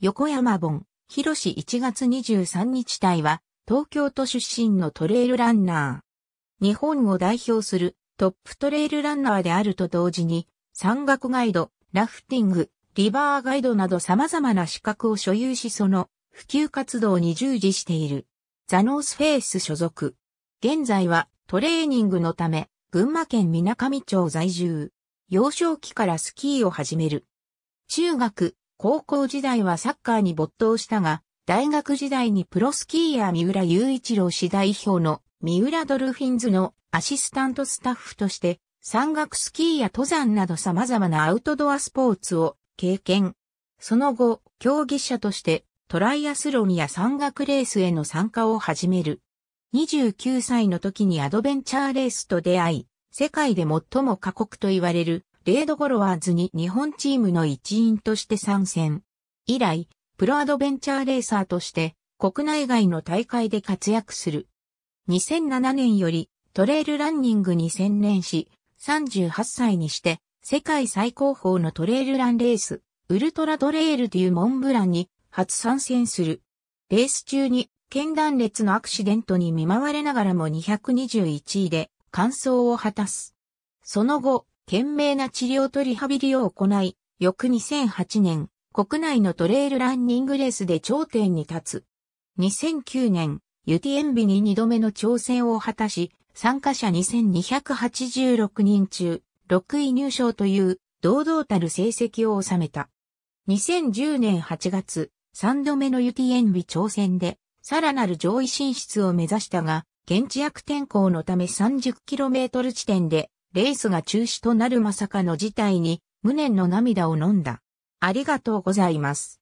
横山本、広志1月23日隊は、東京都出身のトレイルランナー。日本を代表するトップトレイルランナーであると同時に、山岳ガイド、ラフティング、リバーガイドなど様々な資格を所有しその普及活動に従事している。ザノースフェイス所属。現在はトレーニングのため、群馬県水上町在住。幼少期からスキーを始める。中学、高校時代はサッカーに没頭したが、大学時代にプロスキーヤー三浦雄一郎氏代表の三浦ドルフィンズのアシスタントスタッフとして、山岳スキーや登山など様々なアウトドアスポーツを経験。その後、競技者としてトライアスロンや山岳レースへの参加を始める。29歳の時にアドベンチャーレースと出会い、世界で最も過酷と言われるレードゴロワーズに日本チームの一員として参戦。以来、プロアドベンチャーレーサーとして国内外の大会で活躍する。2007年よりトレイルランニングに専念し、38歳にして世界最高峰のトレイルランレース、ウルトラトレイルというモンブランに初参戦する。レース中に剣断裂のアクシデントに見舞われながらも221位で完走を果たす。その後、懸命な治療とリハビリを行い、翌2008年、国内のトレイルランニングレースで頂点に立つ。2009年、ユティエンビに2度目の挑戦を果たし、参加者2286人中、6位入賞という堂々たる成績を収めた。2010年8月、3度目のユティエンビ挑戦で、さらなる上位進出を目指したが、現地悪天候のため 30km 地点でレースが中止となるまさかの事態に無念の涙を飲んだ。ありがとうございます。